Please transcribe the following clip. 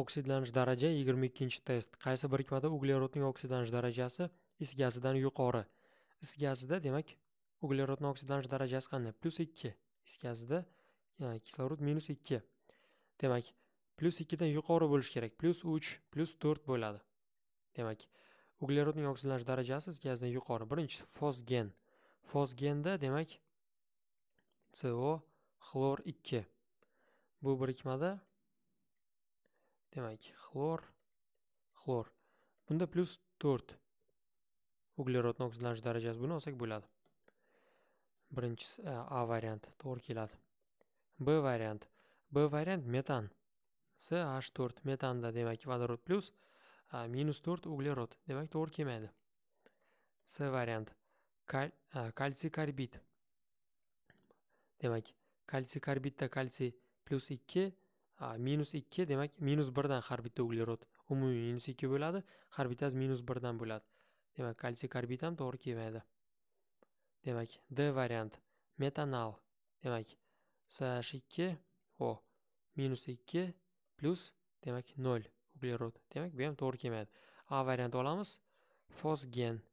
oksidlanish daraja 22 test qaysi birikmada uglerodning oksidlanish darajasi is gazidan yuqori is gazida demak uglerodni oksidlanish darajasi qanday plyus ikki is gazida e, kislorod minus ikki demak plyus ikkidan yuqori bo'lishi kerak plyus uch plyus to'rt bo'ladi demak uglerodning oksidlanish darajasi is gazidan yuqori birinchi fosgen fosgenda demak co xlor ikki bu birikmada demak xlor xlor bunda plyus to'rt uglerodni oksidlanish darajasi buni olsak bo'ladi birinchisi e, a variant to'g'ri keladi b variant b variant metan ch to'rt metanda demak vodorod plyus e, minus to'rt uglerod demak to'g'ri kelmaydi c variant kal, e, kalsiy karbid demak kalsiy karbidda kalsiy plyus ikki minus ikki demak minus birdan har bitta uglerod umumiy minus ikki bo'ladi har bittasi minus birdan bo'ladi demak kalsiy karbid ham to'g'ri kelmaydi demak d variant metanal demak sh ikki o minus ikki plyus demak nol uglerod demak bu ham to'g'ri kelmaydi a variant olamiz fosgen